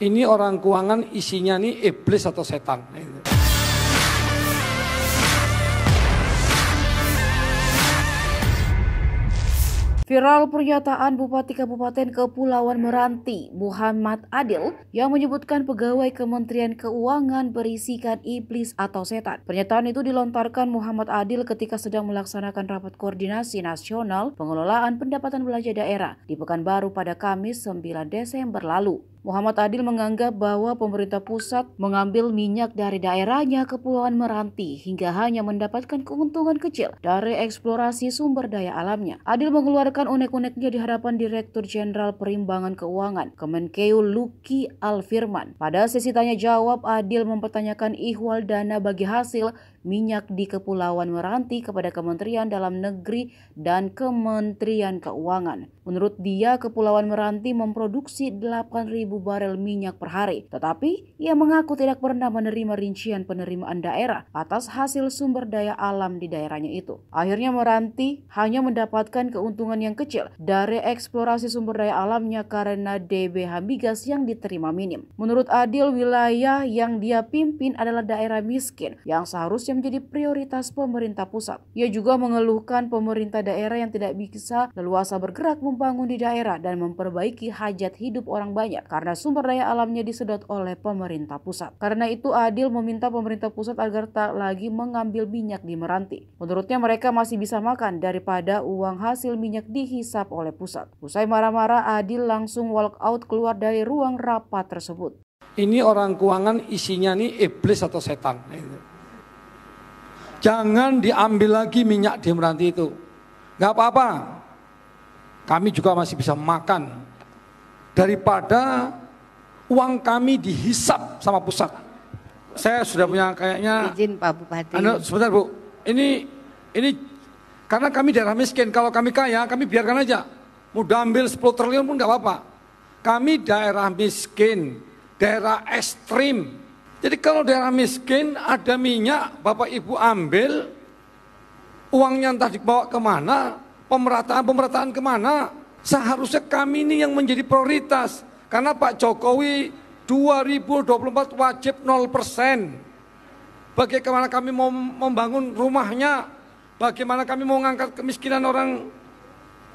ini orang keuangan isinya nih iblis atau setan. Viral pernyataan Bupati Kabupaten Kepulauan Meranti, Muhammad Adil, yang menyebutkan pegawai Kementerian Keuangan berisikan iblis atau setan. Pernyataan itu dilontarkan Muhammad Adil ketika sedang melaksanakan rapat koordinasi nasional pengelolaan pendapatan belanja daerah di Pekanbaru pada Kamis 9 Desember lalu. Muhammad Adil menganggap bahwa pemerintah pusat mengambil minyak dari daerahnya Kepulauan Meranti hingga hanya mendapatkan keuntungan kecil dari eksplorasi sumber daya alamnya. Adil mengeluarkan unek-uneknya di hadapan Direktur Jenderal Perimbangan Keuangan Kemenkeu Luki Alfirman. Pada sesi tanya jawab, Adil mempertanyakan ihwal dana bagi hasil minyak di Kepulauan Meranti kepada Kementerian Dalam Negeri dan Kementerian Keuangan. Menurut dia, Kepulauan Meranti memproduksi 8.000 barel minyak per hari. Tetapi, ia mengaku tidak pernah menerima rincian penerimaan daerah atas hasil sumber daya alam di daerahnya itu. Akhirnya Meranti hanya mendapatkan keuntungan yang kecil dari eksplorasi sumber daya alamnya karena DBH migas yang diterima minim. Menurut Adil, wilayah yang dia pimpin adalah daerah miskin yang seharusnya menjadi prioritas pemerintah pusat. Ia juga mengeluhkan pemerintah daerah yang tidak bisa leluasa bergerak membangun di daerah dan memperbaiki hajat hidup orang banyak karena sumber daya alamnya disedot oleh pemerintah pusat. Karena itu Adil meminta pemerintah pusat agar tak lagi mengambil minyak di Meranti. Menurutnya mereka masih bisa makan daripada uang hasil minyak dihisap oleh pusat. Usai marah-marah Adil langsung walk out keluar dari ruang rapat tersebut. Ini orang keuangan isinya nih iblis atau setan. Jangan diambil lagi minyak di Meranti itu. Gak apa-apa, kami juga masih bisa makan daripada uang kami dihisap sama pusat. Saya sudah punya kayaknya izin Pak Bupati. Anu, sebentar Bu. Ini ini karena kami daerah miskin, kalau kami kaya kami biarkan aja. Mau ambil 10 triliun pun nggak apa-apa. Kami daerah miskin, daerah ekstrim. Jadi kalau daerah miskin ada minyak, Bapak Ibu ambil, uangnya entah dibawa kemana, pemerataan pemerataan kemana? Seharusnya kami ini yang menjadi prioritas karena Pak Jokowi 2024 wajib 0 persen. Bagaimana kami mau membangun rumahnya, bagaimana kami mau mengangkat kemiskinan orang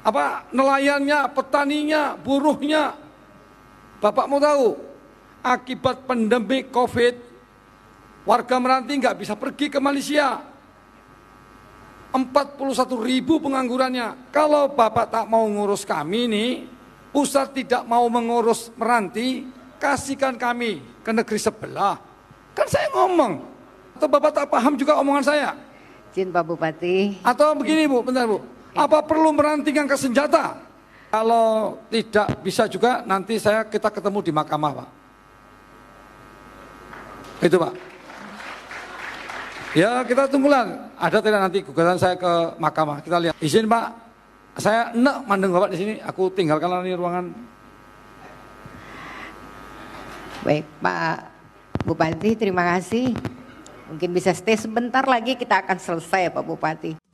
apa nelayannya, petaninya, buruhnya. Bapak mau tahu, akibat pandemi COVID, warga Meranti nggak bisa pergi ke Malaysia, 41 ribu penganggurannya. Kalau Bapak tak mau ngurus kami ini, pusat tidak mau mengurus meranti, kasihkan kami ke negeri sebelah. Kan saya ngomong, atau Bapak tak paham juga omongan saya? Jin Pak Bupati. Atau begini Bu, bentar Bu. Apa perlu merantingkan ke senjata? Kalau tidak bisa juga nanti saya kita ketemu di mahkamah Pak. Itu Pak. Ya kita tunggulah, ada tidak nanti gugatan saya ke mahkamah, kita lihat. Izin Pak, saya enak mandeng Bapak di sini, aku tinggalkanlah ini ruangan. Baik Pak Bupati, terima kasih. Mungkin bisa stay sebentar lagi kita akan selesai Pak Bupati.